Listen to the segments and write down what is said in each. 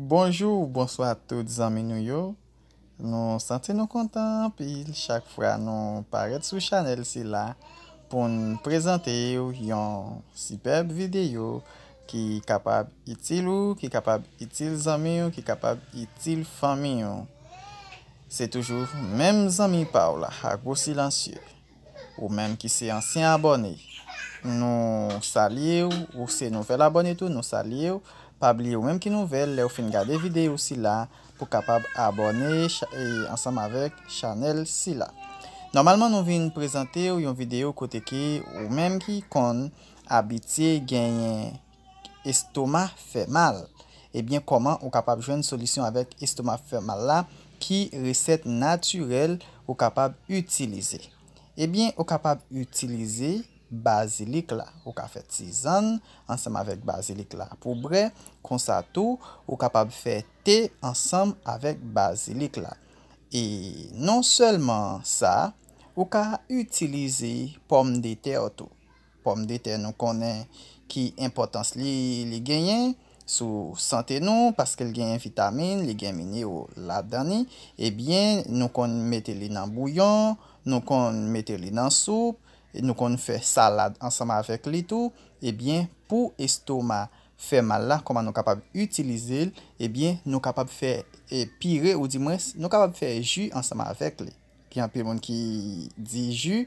Bonjou ou bonsoat tout zami nou yo, nou sante nou kontan, pi chak fwa nou paret sou chanel si la pou nou prezante yo yon sipeb videyo ki kapab itil ou, ki kapab itil zami yo, ki kapab itil fami yo. Se toujou mèm zami pa ou la, akbo silansye, ou mèm ki se ansyen aboney. Nou salye ou se nou vel abone tou, nou salye ou pabli ou menm ki nou vel, le ou fin gade videyo si la, pou kapab abone ansam avek chanel si la. Normalman nou vin prezante ou yon videyo kote ki ou menm ki kon abite genyen estoma femal. Ebyen koman ou kapab jwen solisyon avek estoma femal la ki resep naturel ou kapab utilize. Ebyen ou kapab utilize. Bazilik la, ou ka fè tizan ansèm avèk bazilik la. Pou bre, konsa tou, ou kapab fè te ansèm avèk bazilik la. E non sèlman sa, ou ka utilize pom de te otou. Pom de te nou konen ki impotans li li genyen sou sante nou, paske li genyen vitamin, li genyen mini ou ladani, e bien nou kon mette li nan bouyon, nou kon mette li nan soup, nou kon fè salade ansama avèk li tou, ebyen eh pou estoma fè mal la, koman nou kapab utilize li, ebyen eh nou kapab fè eh, pire ou dimwes, nou kapab fè ju ansama avèk li. Kyan pi moun ki di ju,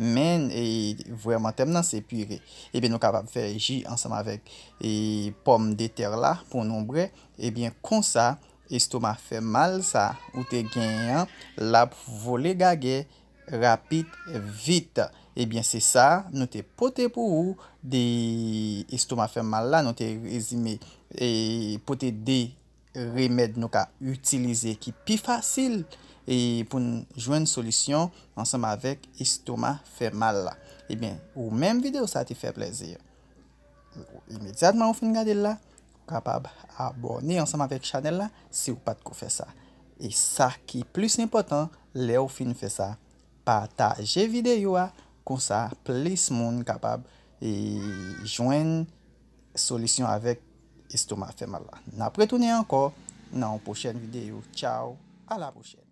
men e vwèman tem nan se pire. Ebyen nou kapab fè ju ansama avèk e pomme de ter la pou nou mbre, ebyen konsa estoma fè mal sa, ou te genyan la pou vole gage, rapit, vit. Ebyen, se sa, nou te pote pou ou de estoma femal la, nou te rezime e pote de remed nou ka utilize ki pi fasil e pou nou jwen solisyon ansama vek estoma femal la. Ebyen, ou menm video sa te fe plezir. Imediatman ou fin gade la, kapab abone ansama vek chanel la, se ou pat ko fe sa. E sa ki plus impotant, le ou fin fe sa. bataje videyo a kon sa plis moun kapab e jwen solisyon avek istouman femal la. Na pretounen anko nan pouchen videyo. Tchau, ala pouchen.